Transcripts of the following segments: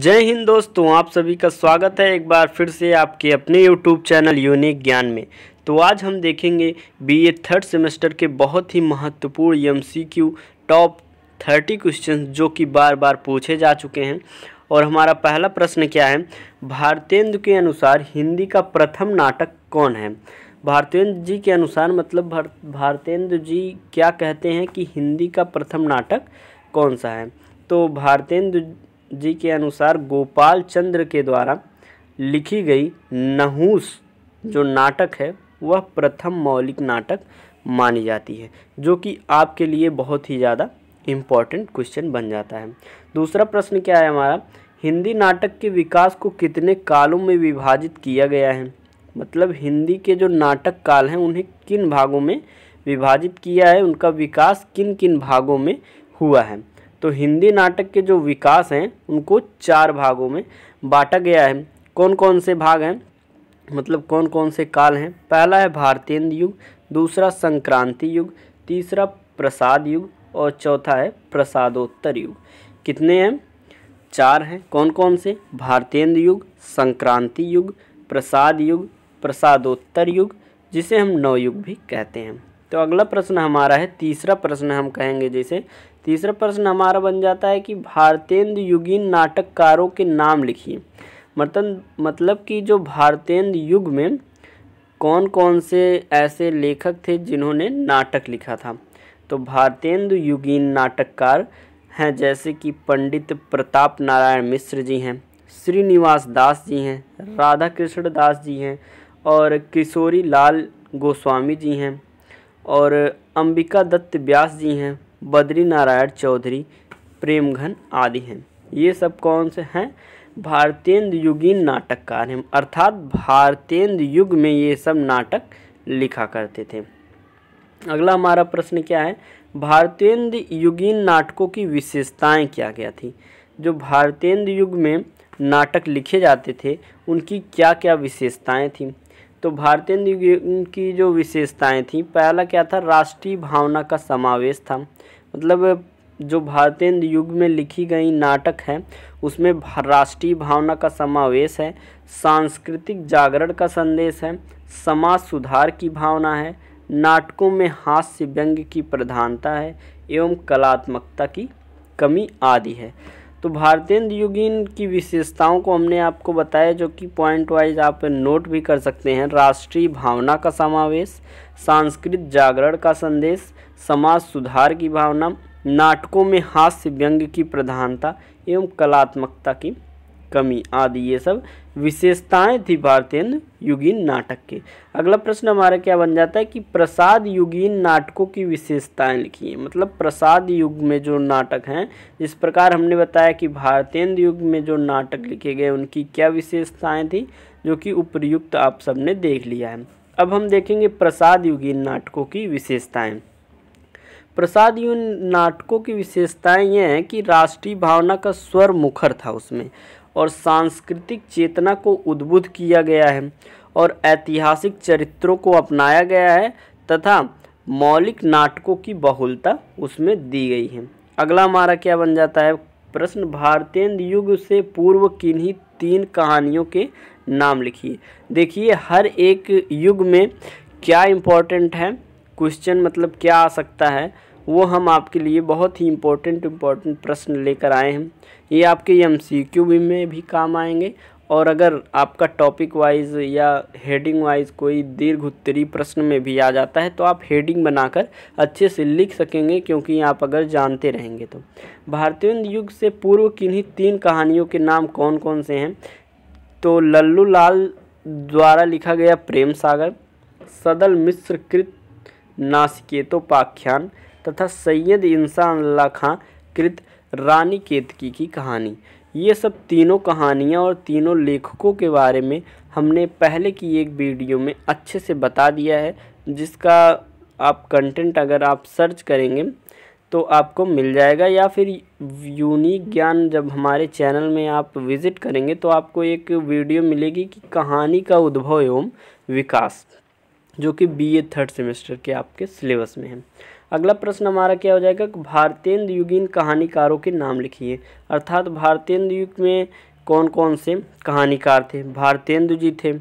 जय हिंद दोस्तों आप सभी का स्वागत है एक बार फिर से आपके अपने यूट्यूब चैनल यूनिक ज्ञान में तो आज हम देखेंगे बीए थर्ड सेमेस्टर के बहुत ही महत्वपूर्ण एमसीक्यू टॉप थर्टी क्वेश्चन जो कि बार बार पूछे जा चुके हैं और हमारा पहला प्रश्न क्या है भारतेंद्र के अनुसार हिंदी का प्रथम नाटक कौन है भारतेंद्र जी के अनुसार मतलब भार, भारतेंद्र जी क्या कहते हैं कि हिंदी का प्रथम नाटक कौन सा है तो भारतेंद्र जी के अनुसार गोपाल चंद्र के द्वारा लिखी गई नहूस जो नाटक है वह प्रथम मौलिक नाटक मानी जाती है जो कि आपके लिए बहुत ही ज़्यादा इम्पॉर्टेंट क्वेश्चन बन जाता है दूसरा प्रश्न क्या है हमारा हिंदी नाटक के विकास को कितने कालों में विभाजित किया गया है मतलब हिंदी के जो नाटक काल हैं उन्हें किन भागों में विभाजित किया है उनका विकास किन किन भागों में हुआ है तो हिंदी नाटक के जो विकास हैं उनको चार भागों में बांटा गया है कौन कौन से भाग हैं मतलब कौन कौन से काल हैं पहला है भारतीय युग दूसरा संक्रांति युग तीसरा प्रसाद युग और चौथा है प्रसादोत्तर युग कितने हैं चार हैं कौन कौन से भारतीय युग संक्रांति युग प्रसाद युग प्रसादोत्तर युग जिसे हम नवयुग भी कहते हैं तो अगला प्रश्न हमारा है तीसरा प्रश्न हम कहेंगे जैसे तीसरा प्रश्न हमारा बन जाता है कि भारतेंद्र युगीन नाटककारों के नाम लिखिए मतलब मतलब कि जो भारतेंद्र युग में कौन कौन से ऐसे लेखक थे जिन्होंने नाटक लिखा था तो भारतेंद्र युगीन नाटककार हैं जैसे कि पंडित प्रताप नारायण मिश्र जी हैं श्रीनिवास दास जी हैं राधा कृष्ण दास जी हैं और किशोरी लाल गोस्वामी जी हैं और अंबिका दत्त व्यास जी हैं बद्री नारायण चौधरी प्रेमघन आदि हैं ये सब कौन से हैं भारतेंद्र युगीन नाटककार हैं अर्थात भारतेंद्र युग में ये सब नाटक लिखा करते थे अगला हमारा प्रश्न क्या है भारतेंद्र युगीन नाटकों की विशेषताएं क्या क्या थी जो भारतेंद्र युग में नाटक लिखे जाते थे उनकी क्या क्या विशेषताएं थीं तो भारतीय युग की जो विशेषताएं थी पहला क्या था राष्ट्रीय भावना का समावेश था मतलब जो भारतीय युग में लिखी गई नाटक हैं उसमें राष्ट्रीय भावना का समावेश है सांस्कृतिक जागरण का संदेश है समाज सुधार की भावना है नाटकों में हास्य व्यंग की प्रधानता है एवं कलात्मकता की कमी आदि है तो भारतेंद्र युगीन की विशेषताओं को हमने आपको बताया जो कि पॉइंट वाइज आप नोट भी कर सकते हैं राष्ट्रीय भावना का समावेश सांस्कृतिक जागरण का संदेश समाज सुधार की भावना नाटकों में हास्य व्यंग की प्रधानता एवं कलात्मकता की कमी आदि ये सब विशेषताएं थी भारतीय युगीन नाटक के अगला प्रश्न हमारा क्या बन जाता है कि प्रसाद युगीन नाटकों की विशेषताएं लिखी है मतलब प्रसाद युग में जो नाटक हैं जिस प्रकार हमने बताया कि भारतीय युग में जो नाटक लिखे गए उनकी क्या विशेषताएं थी जो कि उपयुक्त आप सबने देख लिया है अब हम देखेंगे प्रसाद युगीन नाटकों की विशेषताएँ प्रसाद युग नाटकों की विशेषताएं ये हैं कि राष्ट्रीय भावना का स्वर मुखर था उसमें और सांस्कृतिक चेतना को उद्बुद्ध किया गया है और ऐतिहासिक चरित्रों को अपनाया गया है तथा मौलिक नाटकों की बहुलता उसमें दी गई है अगला हमारा क्या बन जाता है प्रश्न भारतीय युग से पूर्व किन्हीं तीन कहानियों के नाम लिखिए देखिए हर एक युग में क्या इम्पोर्टेंट है क्वेश्चन मतलब क्या आ सकता है वो हम आपके लिए बहुत ही इम्पोर्टेंट इम्पोर्टेंट प्रश्न लेकर आए हैं ये आपके एम सी क्यू भी में भी काम आएंगे और अगर आपका टॉपिक वाइज या हेडिंग वाइज कोई दीर्घ उत्तरी प्रश्न में भी आ जाता है तो आप हेडिंग बनाकर अच्छे से लिख सकेंगे क्योंकि आप अगर जानते रहेंगे तो भारतीय युग से पूर्व किन्हीं तीन कहानियों के नाम कौन कौन से हैं तो लल्लू लाल द्वारा लिखा गया प्रेम सागर सदल मिश्र कृत नासिकेतोपाख्यान तथा सैयद इंसान अल्लाह खां कृत रानी केतकी की कहानी ये सब तीनों कहानियाँ और तीनों लेखकों के बारे में हमने पहले की एक वीडियो में अच्छे से बता दिया है जिसका आप कंटेंट अगर आप सर्च करेंगे तो आपको मिल जाएगा या फिर यूनिक ज्ञान जब हमारे चैनल में आप विज़िट करेंगे तो आपको एक वीडियो मिलेगी कि कहानी का उद्भव एवं विकास जो कि बीए थर्ड सेमेस्टर के आपके सिलेबस में है अगला प्रश्न हमारा क्या हो जाएगा भारतेंद्र युगीन कहानीकारों के नाम लिखिए अर्थात भारतेंद्र युग में कौन कौन से कहानीकार थे भारतेंदु जी थे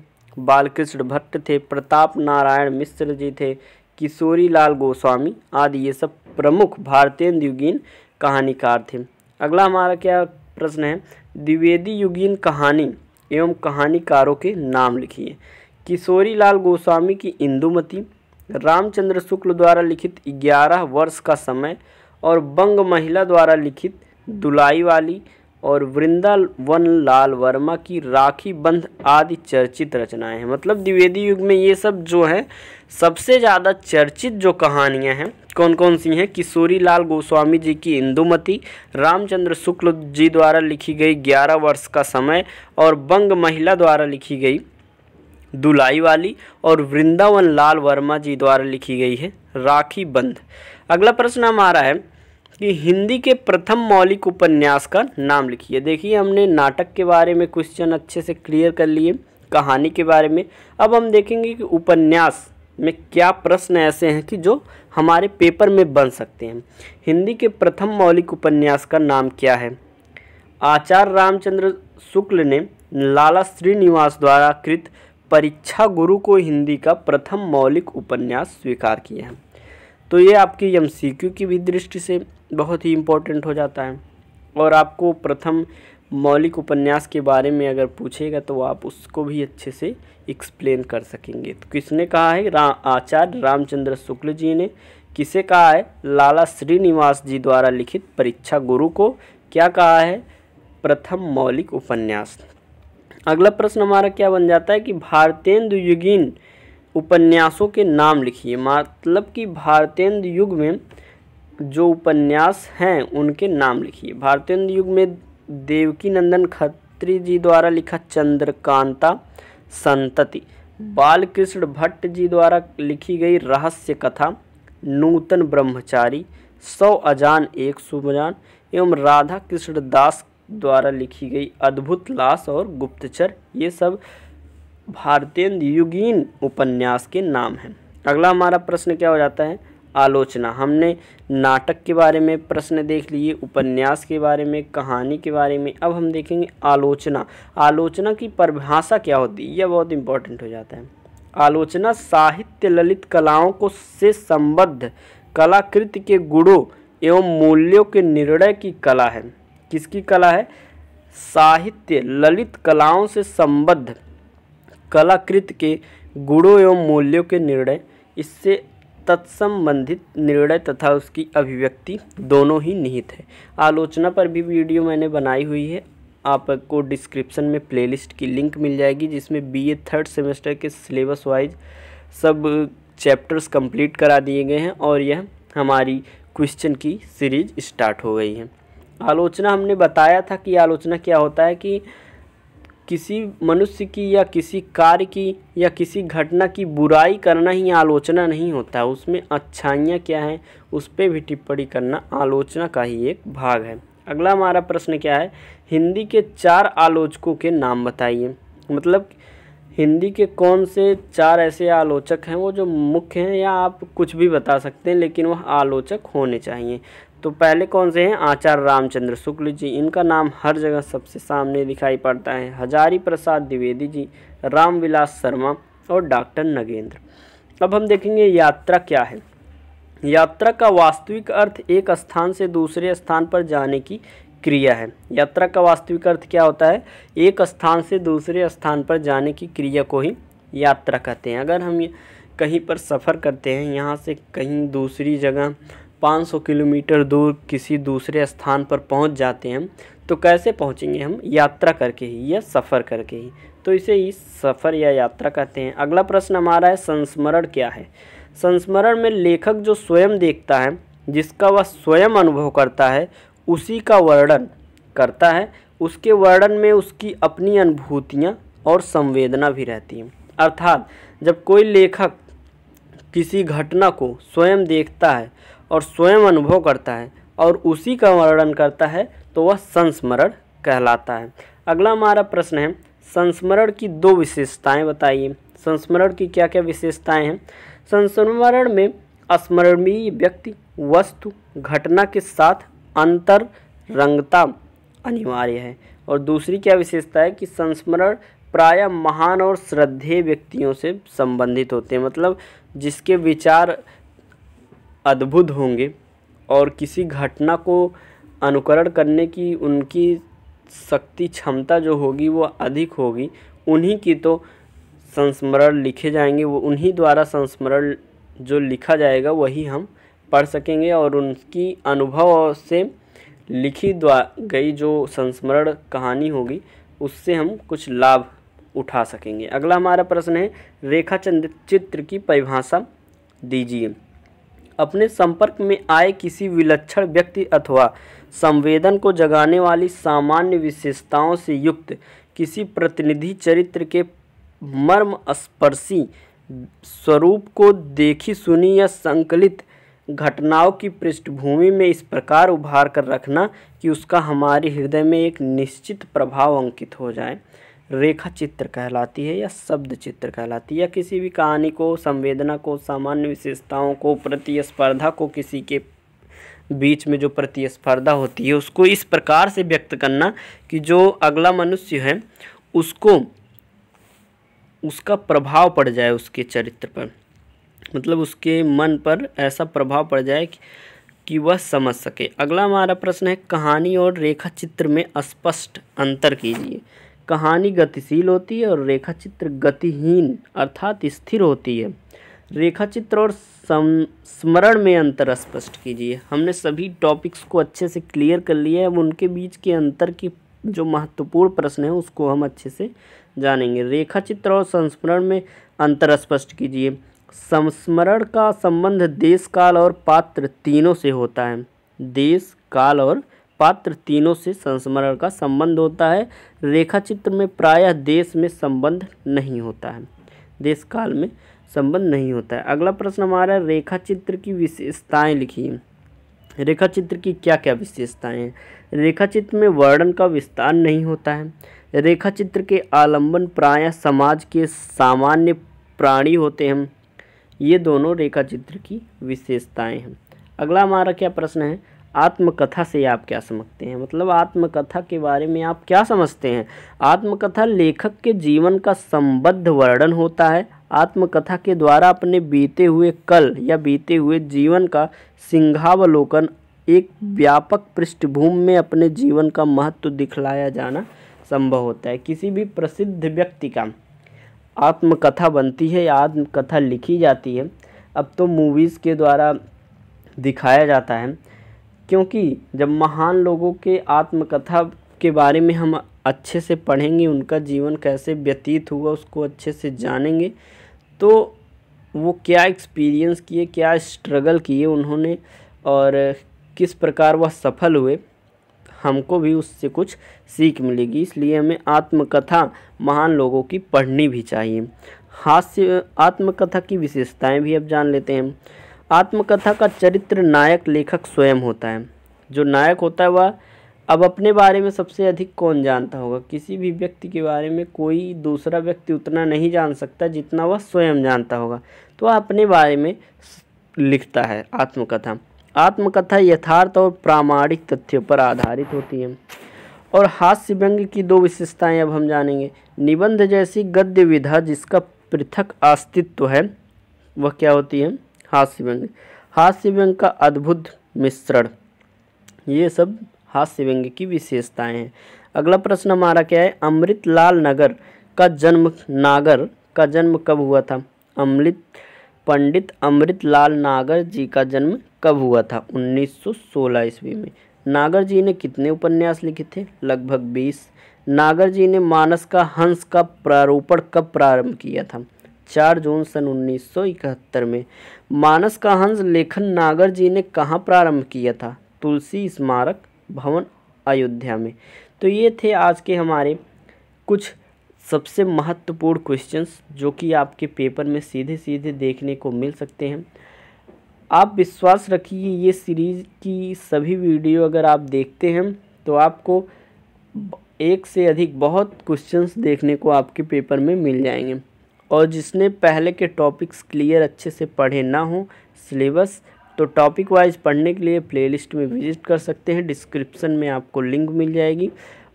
बालकृष्ण भट्ट थे प्रताप नारायण मिश्र जी थे किशोरी लाल गोस्वामी आदि ये सब प्रमुख भारतीय युगीन कहानीकार थे अगला हमारा क्या प्रश्न है द्विवेदी युगीन कहानी एवं कहानीकारों के नाम लिखिए किशोरी लाल गोस्वामी की इंदुमती रामचंद्र शुक्ल द्वारा लिखित ग्यारह वर्ष का समय और बंग महिला द्वारा लिखित दुलाई वाली और वृंदावन लाल वर्मा की राखी बंध आदि चर्चित रचनाएं हैं मतलब द्विवेदी युग में ये सब जो है सबसे ज़्यादा चर्चित जो कहानियां हैं कौन कौन सी हैं किशोरी लाल गोस्वामी जी की इंदुमती रामचंद्र शुक्ल जी द्वारा लिखी गई ग्यारह वर्ष का समय और बंग महिला द्वारा लिखी गई दुलाई वाली और वृंदावन लाल वर्मा जी द्वारा लिखी गई है राखी बंध अगला प्रश्न हमारा है कि हिंदी के प्रथम मौलिक उपन्यास का नाम लिखिए देखिए हमने नाटक के बारे में क्वेश्चन अच्छे से क्लियर कर लिए कहानी के बारे में अब हम देखेंगे कि उपन्यास में क्या प्रश्न ऐसे हैं कि जो हमारे पेपर में बन सकते हैं हिंदी के प्रथम मौलिक उपन्यास का नाम क्या है आचार्य रामचंद्र शुक्ल ने लाला श्रीनिवास द्वारा कृत परीक्षा गुरु को हिंदी का प्रथम मौलिक उपन्यास स्वीकार किया है तो ये आपकी एम की भी दृष्टि से बहुत ही इम्पोर्टेंट हो जाता है और आपको प्रथम मौलिक उपन्यास के बारे में अगर पूछेगा तो आप उसको भी अच्छे से एक्सप्लेन कर सकेंगे तो किसने कहा है रा, आचार्य रामचंद्र शुक्ल जी ने किसे कहा है लाला श्रीनिवास जी द्वारा लिखित परीक्षा गुरु को क्या कहा है प्रथम मौलिक उपन्यास अगला प्रश्न हमारा क्या बन जाता है कि भारतेंदु युगीन उपन्यासों के नाम लिखिए मतलब कि भारतेंदु युग में जो उपन्यास हैं उनके नाम लिखिए भारतेंदु युग में देवकी नंदन खत्री जी द्वारा लिखा चंद्रकांता संतति बालकृष्ण भट्ट जी द्वारा लिखी गई रहस्य कथा नूतन ब्रह्मचारी सौ अजान एक सुभजान एवं राधा कृष्ण दास द्वारा लिखी गई अद्भुत लाश और गुप्तचर ये सब भारतेंद्र युगीन उपन्यास के नाम हैं अगला हमारा प्रश्न क्या हो जाता है आलोचना हमने नाटक के बारे में प्रश्न देख लिए उपन्यास के बारे में कहानी के बारे में अब हम देखेंगे आलोचना आलोचना की परिभाषा क्या होती है यह बहुत इंपॉर्टेंट हो जाता है आलोचना साहित्य ललित कलाओं को से संबद्ध कलाकृति के गुणों एवं मूल्यों के निर्णय की कला है किसकी कला है साहित्य ललित कलाओं से संबद्ध कलाकृत के गुणों एवं मूल्यों के निर्णय इससे तत्संबंधित निर्णय तथा उसकी अभिव्यक्ति दोनों ही निहित है आलोचना पर भी वीडियो मैंने बनाई हुई है आपको डिस्क्रिप्शन में प्लेलिस्ट की लिंक मिल जाएगी जिसमें बीए थर्ड सेमेस्टर के सिलेबस वाइज सब चैप्टर्स कंप्लीट करा दिए गए हैं और यह हमारी क्वेश्चन की सीरीज स्टार्ट हो गई है आलोचना हमने बताया था कि आलोचना क्या होता है कि किसी मनुष्य की या किसी कार्य की या किसी घटना की बुराई करना ही आलोचना नहीं होता उसमें अच्छाइयाँ क्या हैं उस पर भी टिप्पणी करना आलोचना का ही एक भाग है अगला हमारा प्रश्न क्या है हिंदी के चार आलोचकों के नाम बताइए मतलब हिंदी के कौन से चार ऐसे आलोचक हैं वो जो मुख्य हैं या आप कुछ भी बता सकते हैं लेकिन वह आलोचक होने चाहिए तो पहले कौन से हैं आचार्य रामचंद्र शुक्ल जी इनका नाम हर जगह सबसे सामने दिखाई पड़ता है हजारी प्रसाद द्विवेदी जी रामविलास शर्मा और डॉक्टर नगेंद्र अब हम देखेंगे यात्रा क्या है यात्रा का वास्तविक अर्थ एक स्थान से दूसरे स्थान पर जाने की क्रिया है यात्रा का वास्तविक अर्थ क्या होता है एक स्थान से दूसरे स्थान पर जाने की क्रिया को ही यात्रा कहते हैं अगर हम कहीं पर सफ़र करते हैं यहाँ से कहीं दूसरी जगह 500 किलोमीटर दूर किसी दूसरे स्थान पर पहुंच जाते हैं तो कैसे पहुंचेंगे हम यात्रा करके ही या सफ़र करके ही तो इसे ही सफ़र या यात्रा कहते हैं अगला प्रश्न हमारा है संस्मरण क्या है संस्मरण में लेखक जो स्वयं देखता है जिसका वह स्वयं अनुभव करता है उसी का वर्णन करता है उसके वर्णन में उसकी अपनी अनुभूतियाँ और संवेदना भी रहती हैं अर्थात जब कोई लेखक किसी घटना को स्वयं देखता है और स्वयं अनुभव करता है और उसी का वर्णन करता है तो वह संस्मरण कहलाता है अगला हमारा प्रश्न है संस्मरण की दो विशेषताएं बताइए संस्मरण की क्या क्या विशेषताएं हैं संस्मरण में स्मरणीय व्यक्ति वस्तु घटना के साथ अंतर रंगता अनिवार्य है और दूसरी क्या विशेषता है कि संस्मरण प्राय महान और श्रद्धेय व्यक्तियों से संबंधित होते हैं मतलब जिसके विचार अद्भुत होंगे और किसी घटना को अनुकरण करने की उनकी शक्ति क्षमता जो होगी वो अधिक होगी उन्हीं की तो संस्मरण लिखे जाएंगे वो उन्हीं द्वारा संस्मरण जो लिखा जाएगा वही हम पढ़ सकेंगे और उनकी अनुभव से लिखी द्वा गई जो संस्मरण कहानी होगी उससे हम कुछ लाभ उठा सकेंगे अगला हमारा प्रश्न है रेखा चंद्र चित्र की परिभाषा दीजिए अपने संपर्क में आए किसी विलक्षण व्यक्ति अथवा संवेदन को जगाने वाली सामान्य विशेषताओं से युक्त किसी प्रतिनिधि चरित्र के मर्म स्पर्शी स्वरूप को देखी सुनी या संकलित घटनाओं की पृष्ठभूमि में इस प्रकार उभार कर रखना कि उसका हमारे हृदय में एक निश्चित प्रभाव अंकित हो जाए रेखा चित्र कहलाती है या शब्द चित्र कहलाती है या किसी भी कहानी को संवेदना को सामान्य विशेषताओं को प्रतिस्पर्धा को किसी के बीच में जो प्रतिस्पर्धा होती है उसको इस प्रकार से व्यक्त करना कि जो अगला मनुष्य है उसको उसका प्रभाव पड़ जाए उसके चरित्र पर मतलब उसके मन पर ऐसा प्रभाव पड़ जाए कि, कि वह समझ सके अगला हमारा प्रश्न है कहानी और रेखा चित्र में स्पष्ट अंतर कीजिए कहानी गतिशील होती है और रेखा चित्र गतिहीन अर्थात स्थिर होती है रेखा चित्र और स्मरण में अंतर स्पष्ट कीजिए हमने सभी टॉपिक्स को अच्छे से क्लियर कर लिया है अब उनके बीच के अंतर की जो महत्वपूर्ण प्रश्न है उसको हम अच्छे से जानेंगे रेखा चित्र और संस्मरण में अंतर स्पष्ट कीजिए संस्मरण का संबंध देश काल और पात्र तीनों से होता है देश काल और पात्र तीनों से संस्मरण का संबंध होता है रेखा चित्र में प्रायः देश में संबंध नहीं होता है देश काल में संबंध नहीं होता है अगला प्रश्न हमारा रेखा चित्र की विशेषताएं लिखी रेखा चित्र की क्या क्या विशेषताएं हैं रेखा चित्र में वर्णन का विस्तार नहीं होता है रेखा चित्र के आलंबन प्राय समाज के सामान्य प्राणी होते हैं ये दोनों रेखा चित्र की विशेषताएं हैं अगला हमारा क्या प्रश्न है आत्मकथा से आप क्या समझते हैं मतलब आत्मकथा के बारे में आप क्या समझते हैं आत्मकथा लेखक के जीवन का संबद्ध वर्णन होता है आत्मकथा के द्वारा अपने बीते हुए कल या बीते हुए जीवन का सिंहावलोकन एक व्यापक पृष्ठभूमि में अपने जीवन का महत्व दिखलाया जाना संभव होता है किसी भी प्रसिद्ध व्यक्ति का आत्मकथा बनती है या आत्मकथा लिखी जाती है अब तो मूवीज़ के द्वारा दिखाया जाता है क्योंकि जब महान लोगों के आत्मकथा के बारे में हम अच्छे से पढ़ेंगे उनका जीवन कैसे व्यतीत हुआ उसको अच्छे से जानेंगे तो वो क्या एक्सपीरियंस किए क्या स्ट्रगल किए उन्होंने और किस प्रकार वह सफल हुए हमको भी उससे कुछ सीख मिलेगी इसलिए हमें आत्मकथा महान लोगों की पढ़नी भी चाहिए हास्य आत्मकथा की विशेषताएं भी अब जान लेते हैं आत्मकथा का चरित्र नायक लेखक स्वयं होता है जो नायक होता है वह अब अपने बारे में सबसे अधिक कौन जानता होगा किसी भी व्यक्ति के बारे में कोई दूसरा व्यक्ति उतना नहीं जान सकता जितना वह स्वयं जानता होगा तो वह अपने बारे में लिखता है आत्मकथा आत्मकथा यथार्थ और प्रामाणिक तथ्यों पर आधारित होती है और हास्य व्यंग की दो विशेषताएं अब हम जानेंगे निबंध जैसी गद्य विधा जिसका पृथक अस्तित्व है वह क्या होती है हास्य व्यंग हास्य व्यंग का अद्भुत मिश्रण ये सब हास्य व्यंग की विशेषताएं हैं अगला प्रश्न हमारा क्या है अमृत लाल नगर का जन्म नागर का जन्म कब हुआ था अमृत पंडित अमृत लाल नागर जी का जन्म कब हुआ था 1916 ईस्वी में नागर जी ने कितने उपन्यास लिखे थे लगभग 20 नागर जी ने मानस का हंस का प्रारूपण कब प्रारंभ किया था चार जून सन उन्नीस में मानस का हंस लेखन नागर जी ने कहाँ प्रारंभ किया था तुलसी स्मारक भवन अयोध्या में तो ये थे आज के हमारे कुछ सबसे महत्वपूर्ण क्वेश्चंस जो कि आपके पेपर में सीधे सीधे देखने को मिल सकते हैं आप विश्वास रखिए ये सीरीज़ की सभी वीडियो अगर आप देखते हैं तो आपको एक से अधिक बहुत क्वेश्चंस देखने को आपके पेपर में मिल जाएंगे और जिसने पहले के टॉपिक्स क्लियर अच्छे से पढ़े ना हो सिलेबस तो टॉपिक वाइज पढ़ने के लिए प्लेलिस्ट में विजिट कर सकते हैं डिस्क्रिप्शन में आपको लिंक मिल जाएगी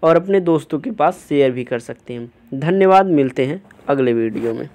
और अपने दोस्तों के पास शेयर भी कर सकते हैं धन्यवाद मिलते हैं अगले वीडियो में